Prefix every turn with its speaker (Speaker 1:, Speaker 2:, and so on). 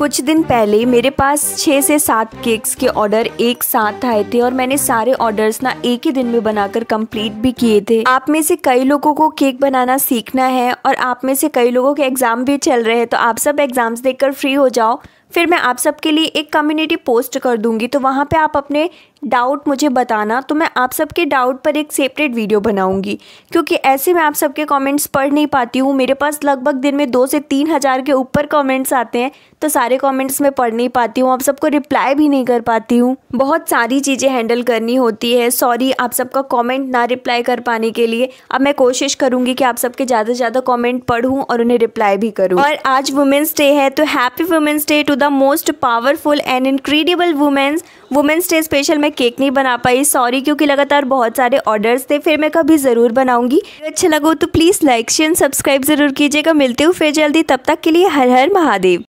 Speaker 1: कुछ दिन पहले मेरे पास छः से सात केक्स के ऑर्डर एक साथ आए थे और मैंने सारे ऑर्डर्स ना एक ही दिन में बनाकर कंप्लीट भी किए थे आप में से कई लोगों को केक बनाना सीखना है और आप में से कई लोगों के एग्ज़ाम भी चल रहे हैं तो आप सब एग्ज़ाम्स देखकर फ्री हो जाओ फिर मैं आप सबके लिए एक कम्युनिटी पोस्ट कर दूंगी तो वहाँ पे आप अपने डाउट मुझे बताना तो मैं आप सबके डाउट पर एक सेपरेट वीडियो बनाऊंगी क्योंकि ऐसे मैं आप सबके कमेंट्स पढ़ नहीं पाती हूँ मेरे पास लगभग दिन में दो से तीन हज़ार के ऊपर कमेंट्स आते हैं तो सारे कमेंट्स मैं पढ़ नहीं पाती हूँ आप सबको रिप्लाई भी नहीं कर पाती हूँ बहुत सारी चीज़ें हैंडल करनी होती है सॉरी आप सबका कॉमेंट ना रिप्लाई कर पाने के लिए अब मैं कोशिश करूँगी कि आप सबके ज़्यादा से ज़्यादा कॉमेंट पढ़ूँ और उन्हें रिप्लाई भी करूँ और आज वुमेंस डे है तो happy women's day to the most powerful and incredible women's women's day special मैं केक नहीं बना पाई सॉरी क्योंकि लगातार बहुत सारे ऑर्डर्स थे फिर मैं कभी ज़रूर बनाऊंगी अच्छा लगो तो प्लीज़ लाइक शेयर सब्सक्राइब ज़रूर कीजिएगा मिलते हूँ फिर जल्दी तब तक के लिए हर हर महादेव